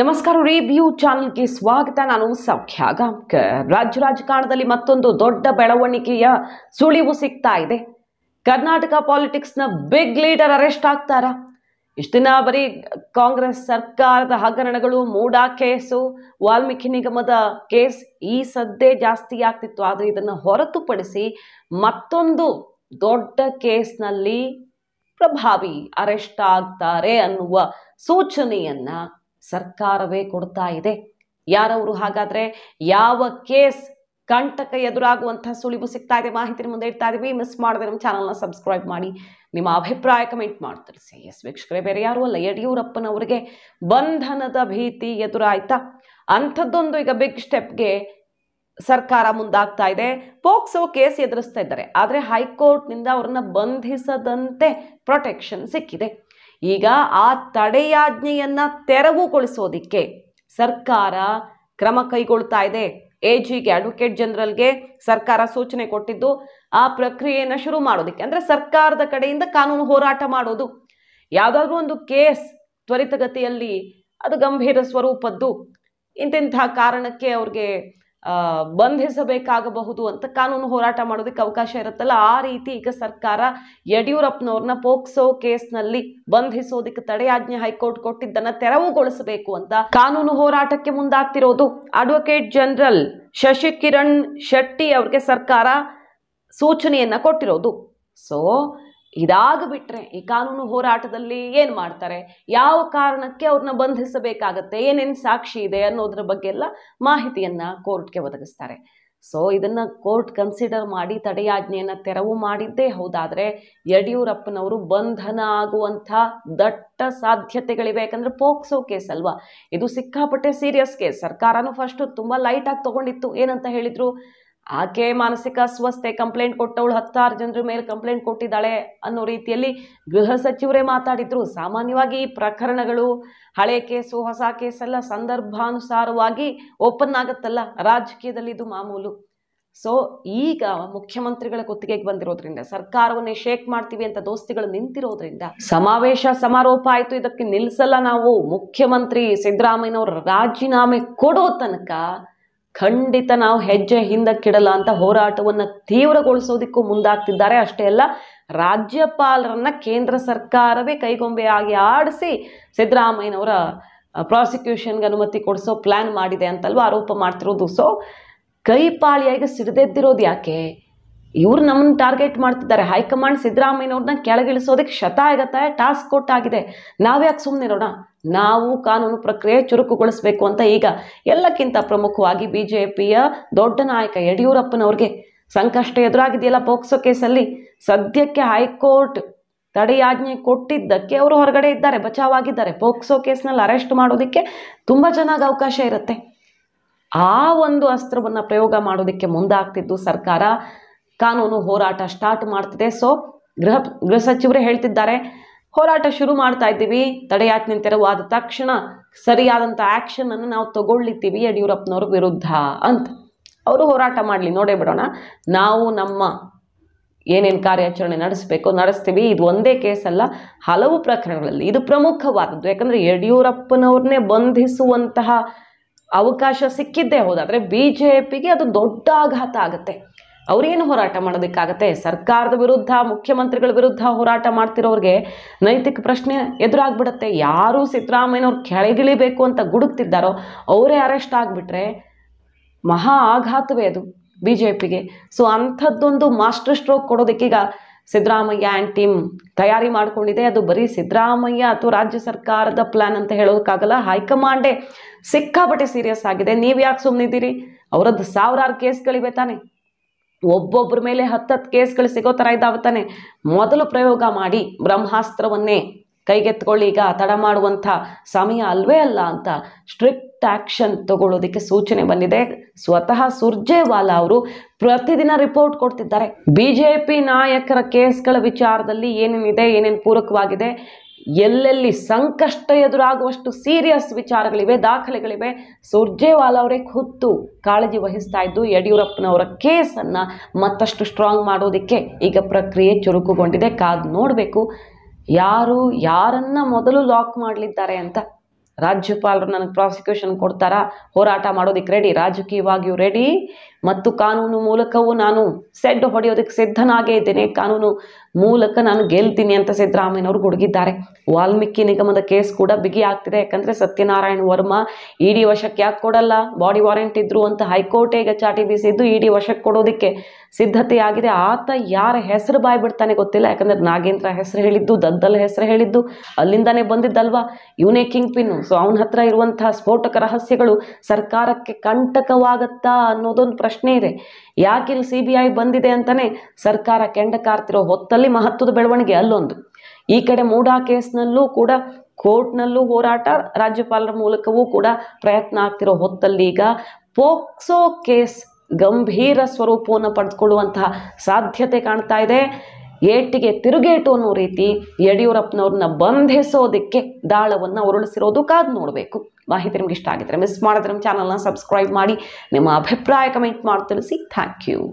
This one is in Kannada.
ನಮಸ್ಕಾರ ರಿವ್ಯೂ ಚಾನೆಲ್ಗೆ ಸ್ವಾಗತ ನಾನು ಸೌಖ್ಯ ಗಾಂಕರ್ ರಾಜ್ಯ ರಾಜಕಾರಣದಲ್ಲಿ ಮತ್ತೊಂದು ದೊಡ್ಡ ಬೆಳವಣಿಗೆಯ ಸುಳಿವು ಸಿಗ್ತಾ ಇದೆ ಕರ್ನಾಟಕ ಪಾಲಿಟಿಕ್ಸ್ನ ಬಿಗ್ ಲೀಡರ್ ಅರೆಸ್ಟ್ ಆಗ್ತಾರಾ ದಿನ ಬರೀ ಕಾಂಗ್ರೆಸ್ ಸರ್ಕಾರದ ಹಗರಣಗಳು ಮೂಡಾ ಕೇಸು ವಾಲ್ಮೀಕಿ ನಿಗಮದ ಕೇಸ್ ಈ ಸದ್ದೇ ಜಾಸ್ತಿ ಆಗ್ತಿತ್ತು ಆದರೆ ಇದನ್ನು ಹೊರತುಪಡಿಸಿ ಮತ್ತೊಂದು ದೊಡ್ಡ ಕೇಸ್ನಲ್ಲಿ ಪ್ರಭಾವಿ ಅರೆಸ್ಟ್ ಆಗ್ತಾರೆ ಅನ್ನುವ ಸೂಚನೆಯನ್ನು ಸರ್ಕಾರವೇ ಕೊಡ್ತಾ ಇದೆ ಯಾರವರು ಹಾಗಾದರೆ ಯಾವ ಕೇಸ್ ಕಂಟಕ ಎದುರಾಗುವಂತಹ ಸುಳಿವು ಸಿಗ್ತಾ ಇದೆ ಮಾಹಿತಿ ಮುಂದೆ ಇಡ್ತಾ ಇದೀವಿ ಮಿಸ್ ಮಾಡದೆ ನಮ್ಮ ಚಾನಲ್ನ ಸಬ್ಸ್ಕ್ರೈಬ್ ಮಾಡಿ ನಿಮ್ಮ ಅಭಿಪ್ರಾಯ ಕಮೆಂಟ್ ಮಾಡಿ ತಿಳಿಸಿ ಎಸ್ ವೀಕ್ಷಕರೇ ಬೇರೆ ಯಾರು ಅಲ್ಲ ಯಡಿಯೂರಪ್ಪನವರಿಗೆ ಬಂಧನದ ಭೀತಿ ಎದುರಾಯ್ತಾ ಅಂಥದ್ದೊಂದು ಈಗ ಬಿಗ್ ಸ್ಟೆಪ್ಗೆ ಸರ್ಕಾರ ಮುಂದಾಗ್ತಾ ಇದೆ ಪೋಕ್ಸೋ ಕೇಸ್ ಎದುರಿಸ್ತಾ ಇದ್ದಾರೆ ಆದರೆ ಹೈಕೋರ್ಟ್ನಿಂದ ಅವರನ್ನು ಬಂಧಿಸದಂತೆ ಪ್ರೊಟೆಕ್ಷನ್ ಸಿಕ್ಕಿದೆ ಈಗ ಆ ತಡೆಯಾಜ್ಞೆಯನ್ನು ತೆರವುಗೊಳಿಸೋದಿಕ್ಕೆ ಸರ್ಕಾರ ಕ್ರಮ ಕೈಗೊಳ್ತಾ ಇದೆ ಎ ಜಿಗೆ ಅಡ್ವೊಕೇಟ್ ಜನರಲ್ಗೆ ಸರ್ಕಾರ ಸೂಚನೆ ಕೊಟ್ಟಿದ್ದು ಆ ಪ್ರಕ್ರಿಯೆಯನ್ನು ಶುರು ಮಾಡೋದಕ್ಕೆ ಅಂದರೆ ಸರ್ಕಾರದ ಕಡೆಯಿಂದ ಕಾನೂನು ಹೋರಾಟ ಮಾಡೋದು ಯಾವುದಾದ್ರೂ ಒಂದು ಕೇಸ್ ತ್ವರಿತಗತಿಯಲ್ಲಿ ಅದು ಗಂಭೀರ ಸ್ವರೂಪದ್ದು ಇಂತಿಂತಹ ಕಾರಣಕ್ಕೆ ಅವ್ರಿಗೆ ಬಂಧಿಸಬೇಕಾಗಬಹುದು ಅಂತ ಕಾನೂನು ಹೋರಾಟ ಮಾಡೋದಕ್ಕೆ ಅವಕಾಶ ಇರುತ್ತಲ್ಲ ಆ ರೀತಿ ಈಗ ಸರ್ಕಾರ ಯಡಿಯೂರಪ್ಪನವ್ರನ್ನ ಪೋಕ್ಸೋ ಕೇಸ್ನಲ್ಲಿ ಬಂಧಿಸೋದಕ್ಕೆ ತಡೆಯಾಜ್ಞೆ ಹೈಕೋರ್ಟ್ ಕೊಟ್ಟಿದ್ದನ್ನ ತೆರವುಗೊಳಿಸಬೇಕು ಅಂತ ಕಾನೂನು ಹೋರಾಟಕ್ಕೆ ಮುಂದಾಗ್ತಿರೋದು ಅಡ್ವೊಕೇಟ್ ಜನರಲ್ ಶಶಿ ಕಿರಣ್ ಶೆಟ್ಟಿ ಅವ್ರಿಗೆ ಸರ್ಕಾರ ಸೂಚನೆಯನ್ನ ಕೊಟ್ಟಿರೋದು ಸೊ ಇದಾಗ ಬಿಟ್ಟರೆ ಈ ಕಾನೂನು ಹೋರಾಟದಲ್ಲಿ ಏನು ಮಾಡ್ತಾರೆ ಯಾವ ಕಾರಣಕ್ಕೆ ಅವ್ರನ್ನ ಬಂಧಿಸಬೇಕಾಗತ್ತೆ ಏನೇನು ಸಾಕ್ಷಿ ಇದೆ ಅನ್ನೋದ್ರ ಬಗ್ಗೆ ಎಲ್ಲ ಮಾಹಿತಿಯನ್ನು ಕೋರ್ಟ್ಗೆ ಒದಗಿಸ್ತಾರೆ ಸೊ ಇದನ್ನು ಕೋರ್ಟ್ ಕನ್ಸಿಡರ್ ಮಾಡಿ ತಡೆಯಾಜ್ಞೆಯನ್ನು ತೆರವು ಮಾಡಿದ್ದೇ ಹೌದಾದರೆ ಯಡಿಯೂರಪ್ಪನವರು ಬಂಧನ ಆಗುವಂಥ ದಟ್ಟ ಸಾಧ್ಯತೆಗಳಿವೆ ಯಾಕಂದರೆ ಪೋಕ್ಸೋ ಕೇಸ್ ಅಲ್ವಾ ಇದು ಸಿಕ್ಕಾಪಟ್ಟೆ ಸೀರಿಯಸ್ ಕೇಸ್ ಸರ್ಕಾರನೂ ಫಸ್ಟು ತುಂಬ ಲೈಟಾಗಿ ತೊಗೊಂಡಿತ್ತು ಏನಂತ ಹೇಳಿದರು ಆಕೆ ಮಾನಸಿಕ ಅಸ್ವಸ್ಥೆ ಕಂಪ್ಲೇಂಟ್ ಕೊಟ್ಟವಳು ಹತ್ತಾರು ಜನರ ಮೇಲೆ ಕಂಪ್ಲೇಂಟ್ ಕೊಟ್ಟಿದ್ದಾಳೆ ಅನ್ನೋ ರೀತಿಯಲ್ಲಿ ಗೃಹ ಸಚಿವರೇ ಮಾತಾಡಿದ್ರು ಸಾಮಾನ್ಯವಾಗಿ ಈ ಪ್ರಕರಣಗಳು ಹಳೆ ಕೇಸು ಹೊಸ ಕೇಸೆಲ್ಲ ಸಂದರ್ಭಾನುಸಾರವಾಗಿ ಓಪನ್ ಆಗುತ್ತಲ್ಲ ರಾಜಕೀಯದಲ್ಲಿ ಇದು ಮಾಮೂಲು ಸೊ ಈಗ ಮುಖ್ಯಮಂತ್ರಿಗಳ ಗುತ್ತಿಗೆಗೆ ಬಂದಿರೋದ್ರಿಂದ ಸರ್ಕಾರವನ್ನೇ ಶೇಕ್ ಮಾಡ್ತೀವಿ ಅಂತ ದೋಸ್ತಿಗಳು ನಿಂತಿರೋದ್ರಿಂದ ಸಮಾವೇಶ ಸಮಾರೋಪ ಆಯಿತು ಇದಕ್ಕೆ ನಿಲ್ಲಿಸಲ್ಲ ನಾವು ಮುಖ್ಯಮಂತ್ರಿ ಸಿದ್ದರಾಮಯ್ಯನವರು ರಾಜೀನಾಮೆ ಕೊಡೋ ತನಕ ಖಂಡಿತ ನಾವು ಹೆಜ್ಜೆ ಹಿಂದಕ್ಕಿಡಲ್ಲ ಅಂತ ಹೋರಾಟವನ್ನು ತೀವ್ರಗೊಳಿಸೋದಿಕ್ಕೂ ಮುಂದಾಗ್ತಿದ್ದಾರೆ ಅಷ್ಟೇ ಅಲ್ಲ ರಾಜ್ಯಪಾಲರನ್ನ ಕೇಂದ್ರ ಸರ್ಕಾರವೇ ಕೈಗೊಂಬೆಯಾಗಿ ಆಡಿಸಿ ಸಿದ್ದರಾಮಯ್ಯನವರ ಪ್ರಾಸಿಕ್ಯೂಷನ್ಗೆ ಅನುಮತಿ ಕೊಡಿಸೋ ಪ್ಲ್ಯಾನ್ ಮಾಡಿದೆ ಅಂತಲ್ವ ಆರೋಪ ಮಾಡ್ತಿರೋದು ಸೊ ಕೈಪಾಳಿಯಾಗಿ ಸಿಡದೆದ್ದಿರೋದು ಯಾಕೆ ಇವ್ರು ನಮ್ಮನ್ನು ಟಾರ್ಗೆಟ್ ಮಾಡ್ತಿದ್ದಾರೆ ಹೈಕಮಾಂಡ್ ಸಿದ್ದರಾಮಯ್ಯವ್ರನ್ನ ಕೆಳಗಿಳಿಸೋದಕ್ಕೆ ಆಗತ್ತೆ ಟಾಸ್ಕ್ ಕೊಟ್ಟಾಗಿದೆ ಸುಮ್ಮನೆ ಇರೋಣ ನಾವು ಕಾನೂನು ಪ್ರಕ್ರಿಯೆ ಚುರುಕುಗೊಳಿಸಬೇಕು ಅಂತ ಈಗ ಎಲ್ಲಕ್ಕಿಂತ ಪ್ರಮುಖವಾಗಿ ಬಿ ಜೆ ಪಿಯ ದೊಡ್ಡ ನಾಯಕ ಯಡಿಯೂರಪ್ಪನವ್ರಿಗೆ ಸಂಕಷ್ಟ ಎದುರಾಗಿದೆಯಲ್ಲ ಪೋಕ್ಸೋ ಕೇಸಲ್ಲಿ ಸದ್ಯಕ್ಕೆ ಹೈಕೋರ್ಟ್ ತಡೆಯಾಜ್ಞೆ ಕೊಟ್ಟಿದ್ದಕ್ಕೆ ಅವರು ಹೊರಗಡೆ ಇದ್ದಾರೆ ಬಚಾವಾಗಿದ್ದಾರೆ ಪೋಕ್ಸೋ ಕೇಸ್ನಲ್ಲಿ ಅರೆಸ್ಟ್ ಮಾಡೋದಕ್ಕೆ ತುಂಬ ಚೆನ್ನಾಗಿ ಅವಕಾಶ ಇರುತ್ತೆ ಆ ಒಂದು ಅಸ್ತ್ರವನ್ನು ಪ್ರಯೋಗ ಮಾಡೋದಕ್ಕೆ ಮುಂದಾಗ್ತಿದ್ದು ಸರ್ಕಾರ ಕಾನೂನು ಹೋರಾಟ ಸ್ಟಾರ್ಟ್ ಮಾಡ್ತಿದೆ ಸೊ ಗೃಹ ಗೃಹ ಸಚಿವರೇ ಹೇಳ್ತಿದ್ದಾರೆ ಹೋರಾಟ ಶುರು ಮಾಡ್ತಾ ಇದ್ದೀವಿ ತಡೆಯಾಜ್ಞೆ ತೆರವಾದ ತಕ್ಷಣ ಸರಿಯಾದಂಥ ಆ್ಯಕ್ಷನನ್ನು ನಾವು ತಗೊಳ್ಳಿತ್ತೀವಿ ಯಡಿಯೂರಪ್ಪನವ್ರ ವಿರುದ್ಧ ಅಂತ ಅವರು ಹೋರಾಟ ಮಾಡಲಿ ನೋಡೇ ಬಿಡೋಣ ನಾವು ನಮ್ಮ ಏನೇನು ಕಾರ್ಯಾಚರಣೆ ನಡೆಸಬೇಕು ನಡೆಸ್ತೀವಿ ಇದು ಒಂದೇ ಕೇಸಲ್ಲ ಹಲವು ಪ್ರಕರಣಗಳಲ್ಲಿ ಇದು ಪ್ರಮುಖವಾದದ್ದು ಯಾಕಂದರೆ ಯಡಿಯೂರಪ್ಪನವ್ರನ್ನೇ ಬಂಧಿಸುವಂತಹ ಅವಕಾಶ ಸಿಕ್ಕಿದ್ದೇ ಹೋದಾದರೆ ಬಿ ಜೆ ಪಿಗೆ ಅದು ದೊಡ್ಡ ಆಘಾತ ಆಗುತ್ತೆ ಅವರೇನು ಹೋರಾಟ ಮಾಡೋದಕ್ಕಾಗತ್ತೆ ಸರ್ಕಾರದ ವಿರುದ್ಧ ಮುಖ್ಯಮಂತ್ರಿಗಳ ವಿರುದ್ಧ ಹೋರಾಟ ಮಾಡ್ತಿರೋರಿಗೆ ನೈತಿಕ ಪ್ರಶ್ನೆ ಎದುರಾಗ್ಬಿಡತ್ತೆ ಯಾರು ಸಿದ್ದರಾಮಯ್ಯನವ್ರು ಕೆಳಗಿಳಿಬೇಕು ಅಂತ ಗುಡುಕ್ತಿದ್ದಾರೋ ಅವರೇ ಅರೆಸ್ಟ್ ಆಗಿಬಿಟ್ರೆ ಮಹಾ ಆಘಾತವೇ ಅದು ಬಿ ಜೆ ಪಿಗೆ ಸೊ ಅಂಥದ್ದೊಂದು ಮಾಸ್ಟರ್ ಸ್ಟ್ರೋಕ್ ಕೊಡೋದಕ್ಕೀಗ ಸಿದ್ದರಾಮಯ್ಯ ಆ್ಯಂಡ್ ಟೀಮ್ ತಯಾರಿ ಮಾಡಿಕೊಂಡಿದೆ ಅದು ಬರೀ ಸಿದ್ದರಾಮಯ್ಯ ಅಥವಾ ರಾಜ್ಯ ಸರ್ಕಾರದ ಪ್ಲಾನ್ ಅಂತ ಹೇಳೋದಕ್ಕಾಗಲ್ಲ ಹೈಕಮಾಂಡೇ ಸಿಕ್ಕಾಪಟ್ಟೆ ಸೀರಿಯಸ್ ಆಗಿದೆ ನೀವು ಯಾಕೆ ಸುಮ್ಮನಿದ್ದೀರಿ ಅವರದ್ದು ಸಾವಿರಾರು ಕೇಸ್ಗಳಿವೆ ತಾನೆ ಒಬ್ಬೊಬ್ಬರ ಮೇಲೆ ಹತ್ತು ಕೇಸ್ಗಳು ಸಿಗೋ ಥರ ಇದ್ದಾವೆ ಮೊದಲು ಪ್ರಯೋಗ ಮಾಡಿ ಬ್ರಹ್ಮಾಸ್ತ್ರವನ್ನೇ ಕೈಗೆತ್ಕೊಳ್ಳಿ ಈಗ ತಡ ಮಾಡುವಂಥ ಸಮಯ ಅಲ್ವೇ ಅಲ್ಲ ಅಂತ ಸ್ಟ್ರಿಕ್ಟ್ ಆ್ಯಕ್ಷನ್ ತಗೊಳ್ಳೋದಕ್ಕೆ ಸೂಚನೆ ಬಂದಿದೆ ಸ್ವತಃ ಸುರ್ಜೇವಾಲಾ ಅವರು ಪ್ರತಿದಿನ ರಿಪೋರ್ಟ್ ಕೊಡ್ತಿದ್ದಾರೆ ಬಿ ಜೆ ಪಿ ನಾಯಕರ ಕೇಸ್ಗಳ ವಿಚಾರದಲ್ಲಿ ಏನೇನಿದೆ ಏನೇನು ಪೂರಕವಾಗಿದೆ ಎಲ್ಲೆಲ್ಲಿ ಸಂಕಷ್ಟ ಎದುರಾಗುವಷ್ಟು ಸೀರಿಯಸ್ ವಿಚಾರಗಳಿವೆ ದಾಖಲೆಗಳಿವೆ ಸುರ್ಜೇವಾಲಾ ಅವರೇ ಖುದ್ದು ಕಾಳಜಿ ವಹಿಸ್ತಾ ಇದ್ದು ಯಡಿಯೂರಪ್ಪನವರ ಕೇಸನ್ನು ಮತ್ತಷ್ಟು ಸ್ಟ್ರಾಂಗ್ ಮಾಡೋದಕ್ಕೆ ಈಗ ಪ್ರಕ್ರಿಯೆ ಚುರುಕುಗೊಂಡಿದೆ ಕಾದು ನೋಡಬೇಕು ಯಾರು ಯಾರನ್ನು ಮೊದಲು ಲಾಕ್ ಮಾಡಲಿದ್ದಾರೆ ಅಂತ ರಾಜ್ಯಪಾಲರು ನನಗೆ ಪ್ರಾಸಿಕ್ಯೂಷನ್ ಕೊಡ್ತಾರಾ ಹೋರಾಟ ಮಾಡೋದಕ್ಕೆ ರೆಡಿ ರಾಜಕೀಯವಾಗಿಯೂ ರೆಡಿ ಮತ್ತು ಕಾನೂನು ಮೂಲಕವೂ ನಾನು ಸೆಡ್ ಹೊಡೆಯೋದಕ್ಕೆ ಸಿದ್ಧನಾಗೇ ಇದ್ದೇನೆ ಕಾನೂನು ಮೂಲಕ ನಾನು ಗೆಲ್ತೀನಿ ಅಂತ ಸಿದ್ದರಾಮಯ್ಯನವರು ಗುಡುಗಿದ್ದಾರೆ ವಾಲ್ಮೀಕಿ ನಿಗಮದ ಕೇಸ್ ಕೂಡ ಬಿಗಿ ಆಗ್ತಿದೆ ಯಾಕಂದರೆ ಸತ್ಯನಾರಾಯಣ ವರ್ಮಾ ಇಡಿ ವಶಕ್ಕೆ ಯಾಕೆ ಕೊಡಲ್ಲ ಬಾಡಿ ವಾರೆಂಟ್ ಇದ್ರು ಅಂತ ಹೈಕೋರ್ಟ್ ಈಗ ಚಾಟಿ ಬೀಸಿದ್ದು ಇಡಿ ವಶಕ್ಕೆ ಕೊಡೋದಕ್ಕೆ ಸಿದ್ಧತೆ ಆಗಿದೆ ಆತ ಯಾರ ಹೆಸರು ಬಾಯಿ ಬಿಡ್ತಾನೆ ಗೊತ್ತಿಲ್ಲ ಯಾಕಂದರೆ ನಾಗೇಂದ್ರ ಹೆಸರು ಹೇಳಿದ್ದು ದದ್ದಲ್ ಹೆಸರು ಹೇಳಿದ್ದು ಅಲ್ಲಿಂದಾನೇ ಬಂದಿದ್ದಲ್ವಾ ಇವನೇ ಕಿಂಗ್ ಪಿನ್ ಸೊ ಅವನ ಹತ್ರ ಇರುವಂತಹ ಸ್ಫೋಟಕ ರಹಸ್ಯಗಳು ಸರ್ಕಾರಕ್ಕೆ ಕಂಟಕವಾಗತ್ತಾ ಅನ್ನೋದೊಂದು ಪ್ರಶ್ನೆ ಇದೆ ಯಾಕೆ ಇಲ್ಲಿ ಸಿ ಬಿ ಐ ಬಂದಿದೆ ಅಂತಾನೆ ಸರ್ಕಾರ ಕೆಂಡ ಕಾರ್ತಿರೋ ಹೊತ್ತಲ್ಲಿ ಮಹತ್ವದ ಬೆಳವಣಿಗೆ ಅಲ್ಲೊಂದು ಈ ಕಡೆ ಮೂಡಾ ಕೇಸ್ನಲ್ಲೂ ಕೂಡ ಕೋರ್ಟ್ನಲ್ಲೂ ಹೋರಾಟ ರಾಜ್ಯಪಾಲರ ಮೂಲಕವೂ ಕೂಡ ಪ್ರಯತ್ನ ಆಗ್ತಿರೋ ಹೊತ್ತಲ್ಲಿ ಈಗ ಪೋಕ್ಸೋ ಕೇಸ್ ಗಂಭೀರ ಸ್ವರೂಪವನ್ನು ಪಡೆದುಕೊಳ್ಳುವಂತಹ ಸಾಧ್ಯತೆ ಕಾಣ್ತಾ ಇದೆ ಏಟಿಗೆ ತಿರುಗೇಟು ಅನ್ನೋ ರೀತಿ ಯಡಿಯೂರಪ್ಪನವ್ರನ್ನ ಬಂಧಿಸೋದಕ್ಕೆ ದಾಳವನ್ನು ಉರುಳಿಸಿರೋದು ಕಾದು ನೋಡಬೇಕು ಮಾಹಿತಿ ನಿಮ್ಗೆ ಇಷ್ಟ ಆಗಿದ್ರೆ ಮಿಸ್ ಮಾಡಿದ್ರೆ ನಮ್ಮ ಚಾನಲ್ನ ಸಬ್ಸ್ಕ್ರೈಬ್ ಮಾಡಿ ನಿಮ್ಮ ಅಭಿಪ್ರಾಯ ಕಮೆಂಟ್ ಮಾಡಿ ತಿಳಿಸಿ ಥ್ಯಾಂಕ್ ಯು